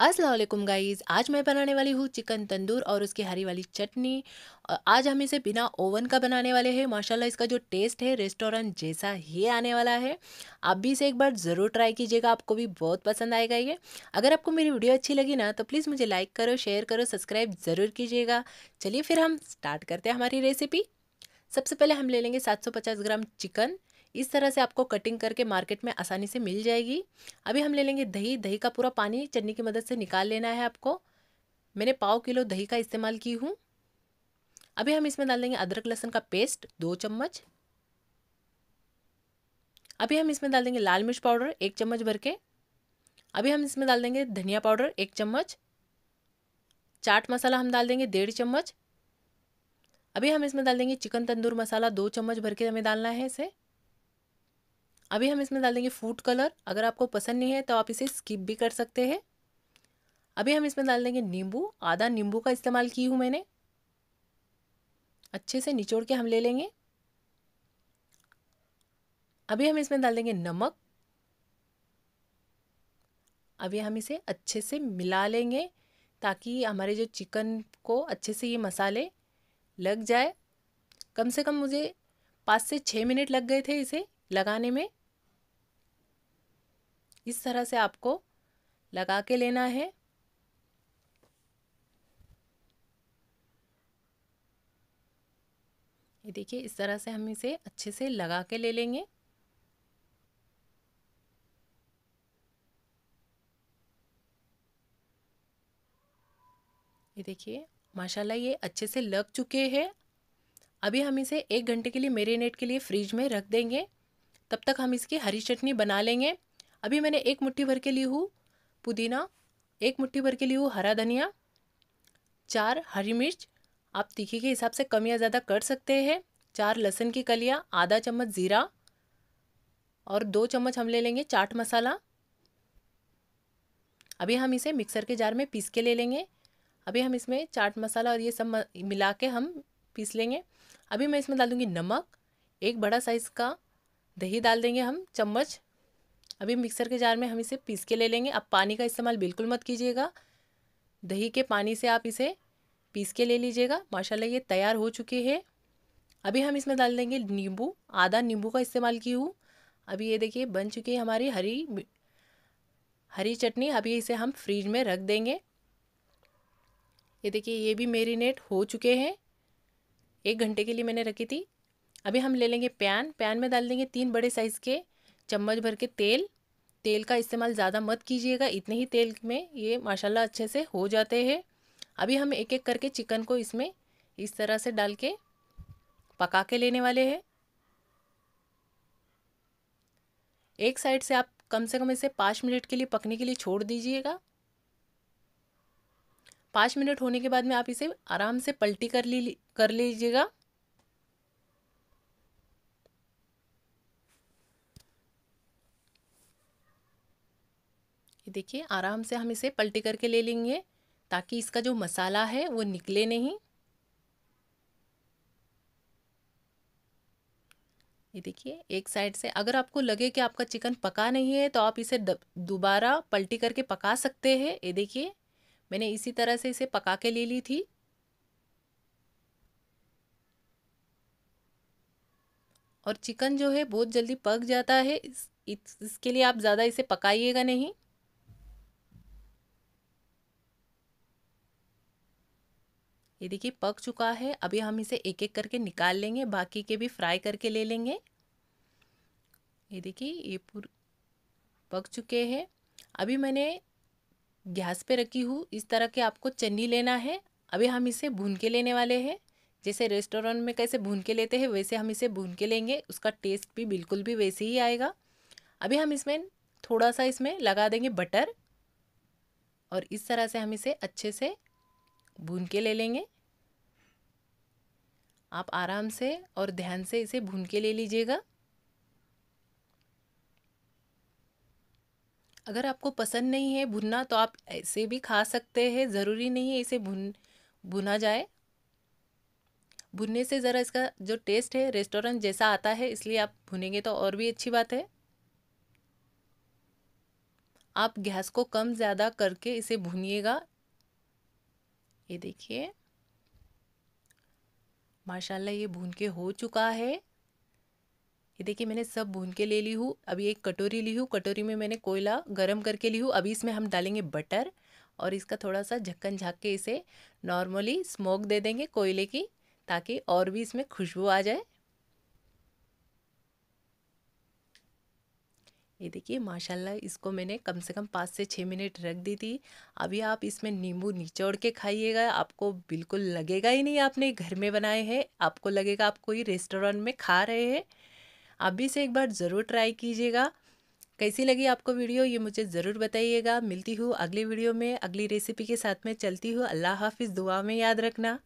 Aslam guys आज मैं बनाने वाली हूँ चिकन तंदूर और उसकी हरी वाली चटनी आज हम इसे बिना ओवन का बनाने वाले हैं माशाल्लाह इसका जो टेस्ट है रेस्टोरेंट जैसा ही आने वाला है आप भी इसे एक बार ज़रूर ट्राई कीजिएगा आपको भी बहुत पसंद आएगा ये अगर आपको मेरी वीडियो अच्छी लगी ना तो प्लीज़ मुझे लाइक करो शेयर करो सब्सक्राइब ज़रूर कीजिएगा चलिए फिर हम स्टार्ट करते हैं हमारी रेसिपी सबसे पहले हम ले लेंगे सात ग्राम चिकन इस तरह से आपको कटिंग करके मार्केट में आसानी से मिल जाएगी अभी हम ले लेंगे दही दही का पूरा पानी चटनी की मदद से निकाल लेना है आपको मैंने पाव किलो दही का इस्तेमाल की हूँ अभी हम इसमें डाल देंगे अदरक लहसुन का पेस्ट दो चम्मच अभी हम इसमें डाल देंगे लाल मिर्च पाउडर एक चम्मच भर के अभी हम इसमें डाल देंगे धनिया पाउडर एक चम्मच चाट मसाला हम डाल देंगे डेढ़ चम्मच अभी हम इसमें डाल देंगे चिकन तंदूर मसाला दो चम्मच भर के हमें डालना है इसे अभी हम इसमें डाल देंगे फूड कलर अगर आपको पसंद नहीं है तो आप इसे स्किप भी कर सकते हैं अभी हम इसमें डाल देंगे नींबू आधा नींबू का इस्तेमाल की हूँ मैंने अच्छे से निचोड़ के हम ले लेंगे अभी हम इसमें डाल देंगे नमक अभी हम इसे अच्छे से मिला लेंगे ताकि हमारे जो चिकन को अच्छे से ये मसाले लग जाए कम से कम मुझे पाँच से छः मिनट लग गए थे इसे लगाने में इस तरह से आपको लगा के लेना है ये देखिए इस तरह से हम इसे अच्छे से लगा के ले लेंगे ये देखिए माशाल्लाह ये अच्छे से लग चुके हैं अभी हम इसे एक घंटे के लिए मेरीनेट के लिए फ्रिज में रख देंगे तब तक हम इसकी हरी चटनी बना लेंगे अभी मैंने एक मुट्ठी भर के लिए हूँ पुदीना एक मुट्ठी भर के लिए हूँ हरा धनिया चार हरी मिर्च आप तीखी के हिसाब से कम या ज़्यादा कर सकते हैं चार लहसुन की कलियाँ आधा चम्मच ज़ीरा और दो चम्मच हम ले लेंगे चाट मसाला अभी हम इसे मिक्सर के जार में पीस के ले लेंगे अभी हम इसमें चाट मसाला और ये सब मिला के हम पीस लेंगे अभी मैं इसमें डाल दूँगी नमक एक बड़ा साइज़ का दही डाल देंगे हम चम्मच अभी मिक्सर के जार में हम इसे पीस के ले लेंगे अब पानी का इस्तेमाल बिल्कुल मत कीजिएगा दही के पानी से आप इसे पीस के ले लीजिएगा माशाल्लाह ये तैयार हो चुकी है अभी हम इसमें डाल देंगे नींबू आधा नींबू का इस्तेमाल की हूँ अभी ये देखिए बन चुकी है हमारी हरी हरी चटनी अभी इसे हम फ्रिज में रख देंगे ये देखिए ये भी मेरीनेट हो चुके हैं एक घंटे के लिए मैंने रखी थी अभी हम ले लेंगे पैन पैन में डाल देंगे तीन बड़े साइज़ के चम्मच भर के तेल तेल का इस्तेमाल ज़्यादा मत कीजिएगा इतने ही तेल में ये माशाल्लाह अच्छे से हो जाते हैं अभी हम एक एक करके चिकन को इसमें इस तरह से डाल के पका के लेने वाले हैं एक साइड से आप कम से कम इसे पाँच मिनट के लिए पकने के लिए छोड़ दीजिएगा पाँच मिनट होने के बाद में आप इसे आराम से पलटी कर ली कर लीजिएगा ये देखिए आराम से हम इसे पलटी करके ले लेंगे ताकि इसका जो मसाला है वो निकले नहीं ये देखिए एक साइड से अगर आपको लगे कि आपका चिकन पका नहीं है तो आप इसे दोबारा पलटी करके पका सकते हैं ये देखिए मैंने इसी तरह से इसे पका के ले ली थी और चिकन जो है बहुत जल्दी पक जाता है इस, इस, इसके लिए आप ज़्यादा इसे पकाइएगा नहीं ये देखिए पक चुका है अभी हम इसे एक एक करके निकाल लेंगे बाकी के भी फ्राई करके ले लेंगे ये देखिए ये पूर पक चुके हैं अभी मैंने गैस पे रखी हूँ इस तरह के आपको चन्नी लेना है अभी हम इसे भून के लेने वाले हैं जैसे रेस्टोरेंट में कैसे भून के लेते हैं वैसे हम इसे भून के लेंगे उसका टेस्ट भी बिल्कुल भी वैसे ही आएगा अभी हम इसमें थोड़ा सा इसमें लगा देंगे बटर और इस तरह से हम इसे अच्छे से भून के ले लेंगे आप आराम से और ध्यान से इसे भून के ले लीजिएगा अगर आपको पसंद नहीं है भुनना तो आप ऐसे भी खा सकते हैं ज़रूरी नहीं है इसे भुन भुना जाए भुनने से ज़रा इसका जो टेस्ट है रेस्टोरेंट जैसा आता है इसलिए आप भुनेंगे तो और भी अच्छी बात है आप गैस को कम ज़्यादा करके इसे भूनिएगा ये देखिए माशाल्लाह ये भून के हो चुका है ये देखिए मैंने सब भून के ले ली हूँ अभी एक कटोरी ली हूँ कटोरी में मैंने कोयला गरम करके ली हूँ अभी इसमें हम डालेंगे बटर और इसका थोड़ा सा झक्कन झाक के इसे नॉर्मली स्मोक दे देंगे कोयले की ताकि और भी इसमें खुशबू आ जाए ये देखिए माशाल्लाह इसको मैंने कम से कम पाँच से छः मिनट रख दी थी अभी आप इसमें नींबू निचोड़ के खाइएगा आपको बिल्कुल लगेगा ही नहीं आपने घर में बनाए हैं आपको लगेगा आप कोई रेस्टोरेंट में खा रहे हैं आप भी इसे एक बार ज़रूर ट्राई कीजिएगा कैसी लगी आपको वीडियो ये मुझे ज़रूर बताइएगा मिलती हूँ अगली वीडियो में अगली रेसिपी के साथ में चलती हूँ अल्लाह हाफिज़ दुआ में याद रखना